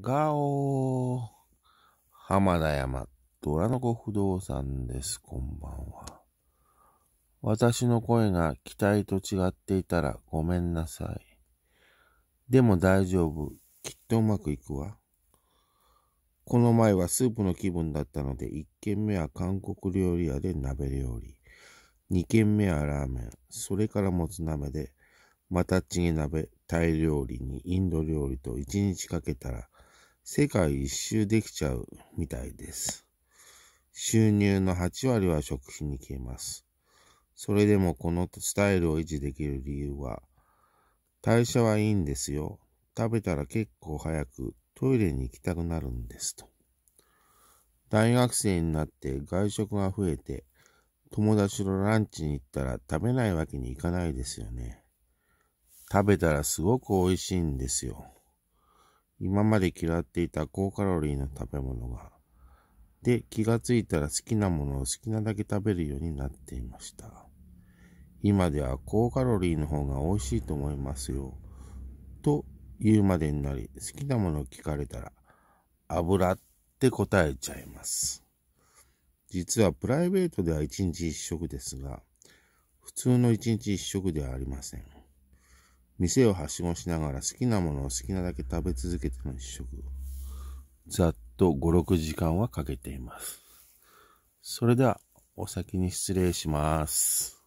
ガオ浜田山、ドラノコ不動産です。こんばんは。私の声が期待と違っていたらごめんなさい。でも大丈夫。きっとうまくいくわ。この前はスープの気分だったので、一軒目は韓国料理屋で鍋料理。二軒目はラーメン。それからもつ鍋で、またチゲ鍋、タイ料理にインド料理と一日かけたら、世界一周できちゃうみたいです。収入の8割は食費に消えます。それでもこのスタイルを維持できる理由は、代謝はいいんですよ。食べたら結構早くトイレに行きたくなるんですと。大学生になって外食が増えて、友達のランチに行ったら食べないわけにいかないですよね。食べたらすごく美味しいんですよ。今まで嫌っていた高カロリーな食べ物が、で、気がついたら好きなものを好きなだけ食べるようになっていました。今では高カロリーの方が美味しいと思いますよ。と言うまでになり、好きなものを聞かれたら、油って答えちゃいます。実はプライベートでは1日1食ですが、普通の1日1食ではありません。店をはしごしながら好きなものを好きなだけ食べ続けての一食。ざっと5、6時間はかけています。それでは、お先に失礼します。